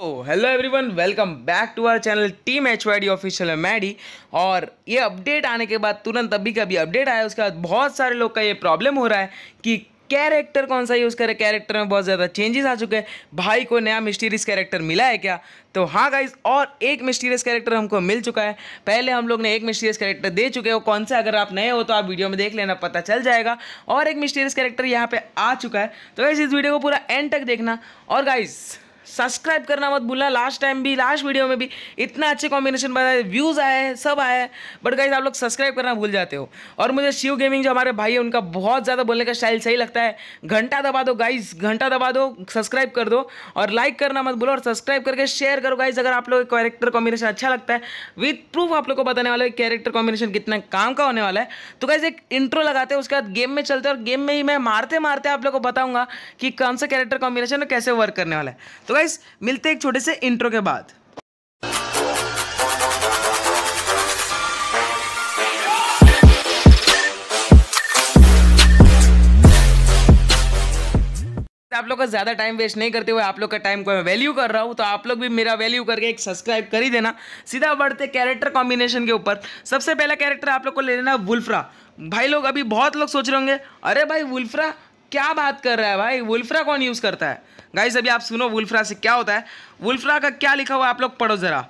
hello everyone welcome back to our channel team H Y D official Maddy और ये update आने के बाद तुरंत अभी का भी अपडेट आया उसके बाद बहुत सारे लोग का ये प्रॉब्लम हो रहा है कि कैरेक्टर कौन सा यूज़ करें कैरेक्टर में बहुत ज़्यादा चेंजेस आ चुके हैं भाई को नया मिस्टीरियस कैरेक्टर मिला है क्या तो हाँ गाइज और एक मिस्टीरियस कैरेक्टर हमको मिल चुका है पहले हम लोग ने एक मिस्टीरियस कैरेक्टर दे चुके हो कौन सा अगर आप नए हो तो आप वीडियो में देख लेना पता चल जाएगा और एक मिस्टीरियस कैरेक्टर यहाँ पर आ चुका है तो इस वीडियो को पूरा एंड तक देखना और गाइज़ सब्सक्राइब करना मत भूलना लास्ट टाइम भी लास्ट वीडियो में भी इतना अच्छे कॉम्बिनेशन बनाए व्यूज़ आए हैं सब आए हैं बट गाइज आप लोग सब्सक्राइब करना भूल जाते हो और मुझे शिव गेमिंग जो हमारे भाई है उनका बहुत ज़्यादा बोलने का स्टाइल सही लगता है घंटा दबा दो गाइज घंटा दबा दो सब्सक्राइब कर दो और लाइक करना मत भूलो और सब्सक्राइब करके शेयर करो गाइज अगर आप लोग का कैरेक्टर कॉम्बिनेशन अच्छा लगता है विथ प्रूफ आप लोग को बताने वाला है कैरेक्टर कॉम्बिनेशन कितना काम का होने वाला है तो गाइज एक इंट्रो लगाते हैं उसके बाद गेम में चलते हैं और गेम में ही मैं मारते मारते आप लोग को बताऊंगा कि कौन सा कैरेक्टर कॉम्बिनेशन कैसे वर्क करने वाला है तो गाइस मिलते एक छोटे से इंट्रो के बाद आप लोग का ज़्यादा टाइम वेस्ट नहीं करते हुए आप लोग का टाइम को मैं वैल्यू कर रहा हूं तो आप लोग भी मेरा वैल्यू करके एक सब्सक्राइब कर ही देना सीधा बढ़ते कैरेक्टर कॉम्बिनेशन के ऊपर सबसे पहला कैरेक्टर आप लोग को ले लेना वुल्फ्रा भाई लोग अभी बहुत लोग सोच रहे होंगे अरे भाई वुल्फ्रा क्या बात कर रहा है भाई वुल्फ्रा कौन यूज़ करता है गाइज अभी आप सुनो वुल्फ्रा से क्या होता है वुल्फ्रा का क्या लिखा हुआ आप लोग पढ़ो ज़रा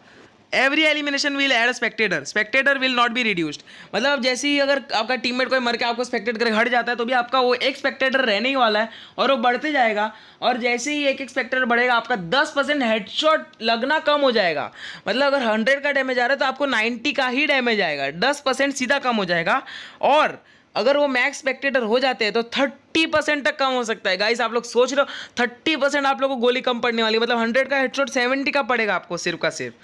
every elimination will add spectator spectator will not be reduced मतलब जैसे ही अगर आपका टीममेट कोई मर के आपको स्पेक्टेट करके हट जाता है तो भी आपका वो एक स्पेक्टेटर रहने ही वाला है और वो बढ़ते जाएगा और जैसे ही एक एक स्पेक्टेटर बढ़ेगा आपका दस परसेंट हेडशॉट लगना कम हो जाएगा मतलब अगर हंड्रेड का डैमेज आ रहा है तो आपको नाइन्टी का ही डैमेज आएगा दस परसेंट सीधा कम हो जाएगा और अगर वो मैक्स स्पेक्टेटर हो जाते हैं तो थर्टी परसेंट तक कम हो सकता है गाइस आप लोग सोच रहे हो थर्टी परसेंट आप लोग को गोली कम पड़ने वाली मतलब हंड्रेड का हेडशॉट सेवेंटी का पड़ेगा आपको सिर्फ का सिर्फ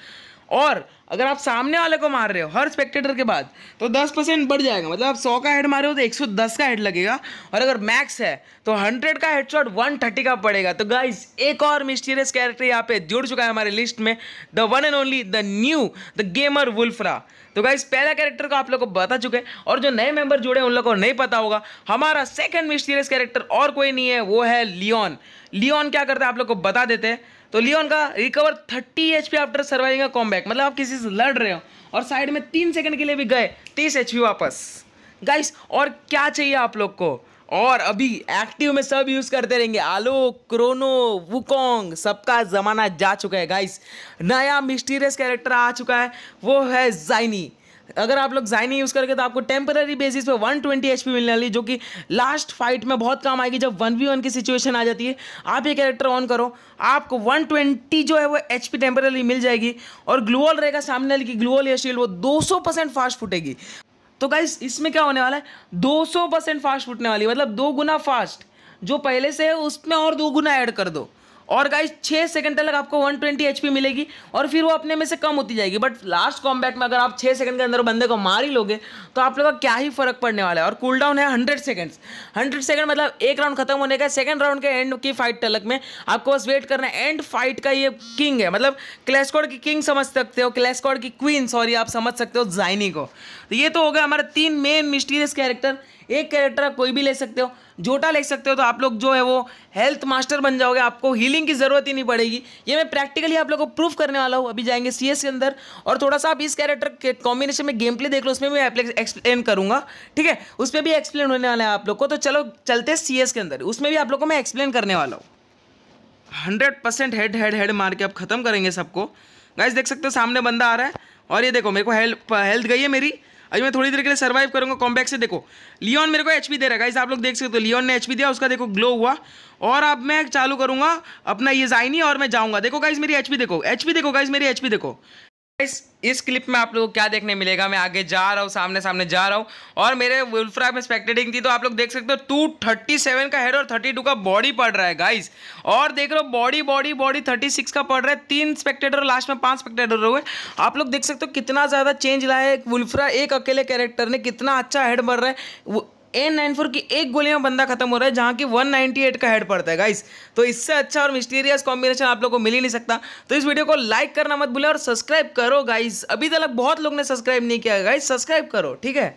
और अगर आप सामने वाले को मार रहे हो हर स्पेक्टेटर के बाद तो 10 परसेंट बढ़ जाएगा मतलब आप 100 का हेड मारे हो तो 110 का हेड लगेगा और अगर मैक्स है तो 100 का हेड शॉट वन का पड़ेगा तो गाइज एक और मिस्टीरियस कैरेक्टर यहाँ पे जुड़ चुका है हमारे लिस्ट में the one and only the new the gamer वुल्फ्रा तो गाइज पहला कैरेक्टर को आप लोग को बता चुके हैं और जो नए मेंबर जुड़े हैं उन लोग को नहीं पता होगा हमारा सेकेंड मिस्टीरियस कैरेक्टर और कोई नहीं है वो है लियोन लियोन क्या करते हैं आप लोग को बता देते हैं तो लियोन का recover 30 H P after surviving a comeback मतलब आप किसी लड़ रहे हो और साइड में तीन सेकंड के लिए भी गए तीस एच वापस गाइस और क्या चाहिए आप लोग को और अभी एक्टिव में सब यूज़ करते रहेंगे आलो क्रोनो वुकोंग सबका ज़माना जा चुका है गाइस नया मिस्टीरियस कैरेक्टर आ चुका है वो है जाइनी अगर आप लोग जाइन यूज़ करके तो आपको टेम्पररी बेसिस पे 120 ट्वेंटी मिलने वाली जो कि लास्ट फाइट में बहुत काम आएगी जब वन वी वन की सिचुएशन आ जाती है आप ये कैरेक्टर ऑन करो आपको 120 जो है वो एच पी टेम्पररी मिल जाएगी और ग्लूअल रहेगा सामने वाली की ग्लूअल या शील्ड वो 200 परसेंट फास्ट फूटेगी तो गाइज इसमें क्या होने वाला है सौ परसेंट फास्ट फूटने वाली मतलब दो गुना फास्ट जो पहले से है उसमें और दो गुना ऐड कर दो और गाइस छः सेकंड तक आपको 120 ट्वेंटी मिलेगी और फिर वो अपने में से कम होती जाएगी बट लास्ट कॉम्बैट में अगर आप छः सेकंड के अंदर बंदे को मार ही लोगे तो आप लोगों का क्या ही फर्क पड़ने वाला है और कूल डाउन है हंड्रेड सेकंड्स हंड्रेड सेकंड मतलब एक राउंड खत्म होने का सेकेंड राउंड के एंड की फाइट तलक में आपको बस वेट करना है एंड फाइट का ये किंग है मतलब क्लैसकॉड की किंग समझ सकते हो क्लैसकॉड की क्वीन सॉरी आप समझ सकते हो जाइनी को तो ये तो हो गया हमारा तीन मेन मिस्टीरियस कैरेक्टर एक कैरेक्टर आप कोई भी ले सकते हो जोटा ले सकते हो तो आप लोग जो है वो हेल्थ मास्टर बन जाओगे आपको हील हीलिंग की ज़रूरत ही नहीं पड़ेगी ये मैं प्रैक्टिकली आप लोगों को प्रूफ करने वाला हूँ अभी जाएंगे सी के अंदर और थोड़ा सा आप इस कैरेक्टर के कॉम्बिनेशन में गेम प्ले देख लो उसमें भी एक्सप्लेन करूंगा ठीक है उस पर भी एक्सप्लेन होने वाला है आप लोग को तो चलो चलते हैं सी के अंदर उसमें भी आप लोग को मैं एक्सप्लेन करने वाला हूँ hundred percent head head head मार के आप ख़त्म करेंगे सबको गाइस देख सकते हो सामने बंदा आ रहा है और ये देखो मेरे को हेल्प हेल्थ गई है मेरी अभी मैं थोड़ी देर के लिए सर्वाइव करूंगा कॉम्बैक से देखो लियोन मेरे को एच दे रहा है इस आप लोग देख सकते हो लियोन तो ने एच दिया उसका देखो ग्लो हुआ और अब मैं चालू करूंगा अपना ये जाइनी और मैं जाऊंगा देखो गाइज मेरी एच देखो एच देखो गाइज मेरी एच देखो इस इस क्लिप में आप लोगों को क्या देखने मिलेगा मैं आगे जा रहा हूँ सामने सामने जा रहा हूँ और मेरे वुल्फ्रा में स्पेक्टेटिंग थी तो आप लोग देख सकते हो टू थर्टी सेवन का हेड और थर्टी टू का बॉडी पड़ रहा है गाइस और देख रहे हो body body body thirty six का पड़ रहा है तीन स्पेक्टेटर लास्ट में पांच स्पेक्टेटर हुए आप लोग देख सकते हो कितना ज़्यादा चेंज लाया है वुल्फ्रा एक अकेले कैरेक्टर ने कितना अच्छा हेड मर रहा है ए नाइन फोर की एक गोली में बंदा खत्म हो रहा है जहां की वन नाइनटी एट का हेड पड़ता है गाइस तो इससे अच्छा और मिस्टीरियस कॉम्बिनेशन आप लोगों को मिल ही नहीं सकता तो इस वीडियो को लाइक करना मत भूलें और सब्सक्राइब करो गाइस अभी तक बहुत लोग ने सब्सक्राइब नहीं किया गाइस सब्सक्राइब करो ठीक है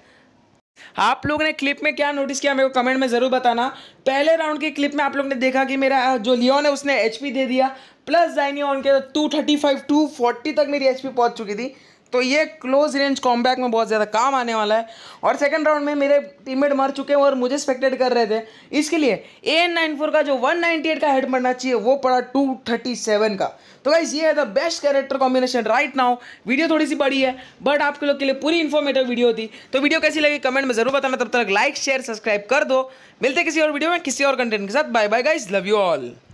आप लोग ने क्लिप में क्या नोटिस किया मेरे को कमेंट में ज़रूर बताना पहले राउंड के क्लिप में आप लोग ने देखा कि मेरा जो लियोन है उसने एचपी दे दिया प्लस जाइनिया उनके टू थर्टी फाइव तक मेरी एचपी पहुंच चुकी थी तो ये क्लोज रेंज कॉम्बैक में बहुत ज़्यादा काम आने वाला है और सेकंड राउंड में मेरे टीममेट मर चुके हैं और मुझे स्पेक्टेड कर रहे थे इसके लिए ए एन नाइन फोर का जो वन नाइनटी एट का हेड बनना चाहिए वो पड़ा टू थर्टी सेवन का तो गाइज ये है the best character combination right now video थोड़ी सी बड़ी है बट आपके लोग के लिए पूरी इन्फॉर्मेटिव वीडियो थी तो वीडियो कैसी लगी कमेंट में जरूर बताना तब तक लाइक शेयर सब्सक्राइब कर दो मिलते किसी और वीडियो में किसी और कंटेंट के साथ bye bye guys love you all